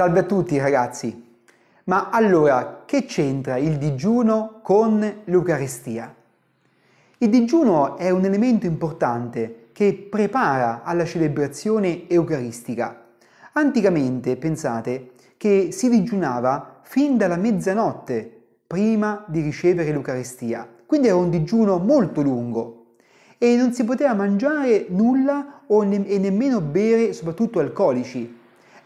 Salve a tutti ragazzi! Ma allora, che c'entra il digiuno con l'Eucaristia? Il digiuno è un elemento importante che prepara alla celebrazione eucaristica. Anticamente, pensate, che si digiunava fin dalla mezzanotte prima di ricevere l'Eucaristia, quindi era un digiuno molto lungo e non si poteva mangiare nulla ne- e nemmeno bere, soprattutto alcolici,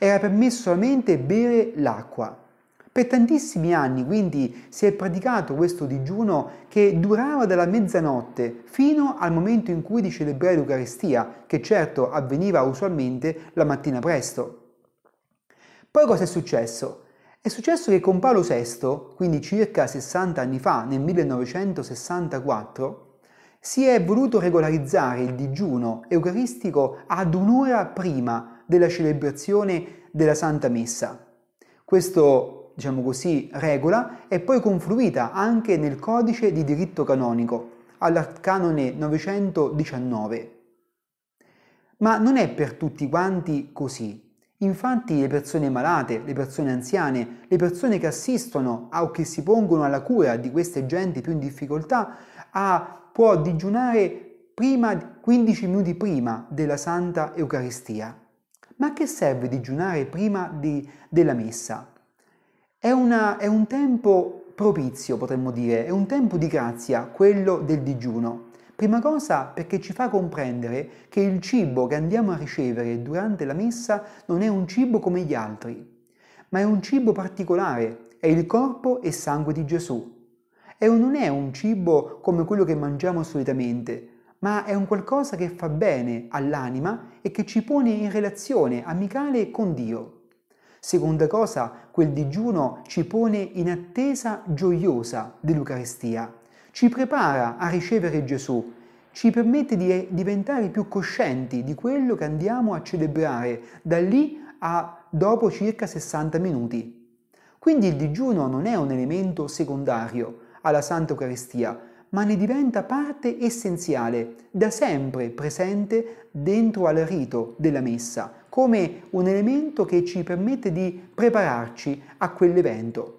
era permesso solamente bere l'acqua. Per tantissimi anni quindi si è praticato questo digiuno che durava dalla mezzanotte fino al momento in cui di celebrare l'Eucaristia, che certo avveniva usualmente la mattina presto. Poi cosa è successo? È successo che con Paolo VI, quindi circa 60 anni fa, nel 1964, si è voluto regolarizzare il digiuno eucaristico ad un'ora prima della celebrazione della Santa Messa. Questa, diciamo così, regola è poi confluita anche nel codice di diritto canonico, all'arcanone 919. Ma non è per tutti quanti così. Infatti le persone malate, le persone anziane, le persone che assistono a, o che si pongono alla cura di queste genti più in difficoltà, a, può digiunare prima, 15 minuti prima della Santa Eucaristia. Ma a che serve digiunare prima di, della messa? È, una, è un tempo propizio, potremmo dire, è un tempo di grazia, quello del digiuno. Prima cosa perché ci fa comprendere che il cibo che andiamo a ricevere durante la messa non è un cibo come gli altri, ma è un cibo particolare, è il corpo e sangue di Gesù. E non è un cibo come quello che mangiamo solitamente, ma è un qualcosa che fa bene all'anima e che ci pone in relazione amicale con Dio. Seconda cosa, quel digiuno ci pone in attesa gioiosa dell'Eucaristia, ci prepara a ricevere Gesù, ci permette di diventare più coscienti di quello che andiamo a celebrare da lì a dopo circa 60 minuti. Quindi il digiuno non è un elemento secondario alla Santa Eucaristia, ma ne diventa parte essenziale, da sempre presente dentro al rito della messa, come un elemento che ci permette di prepararci a quell'evento.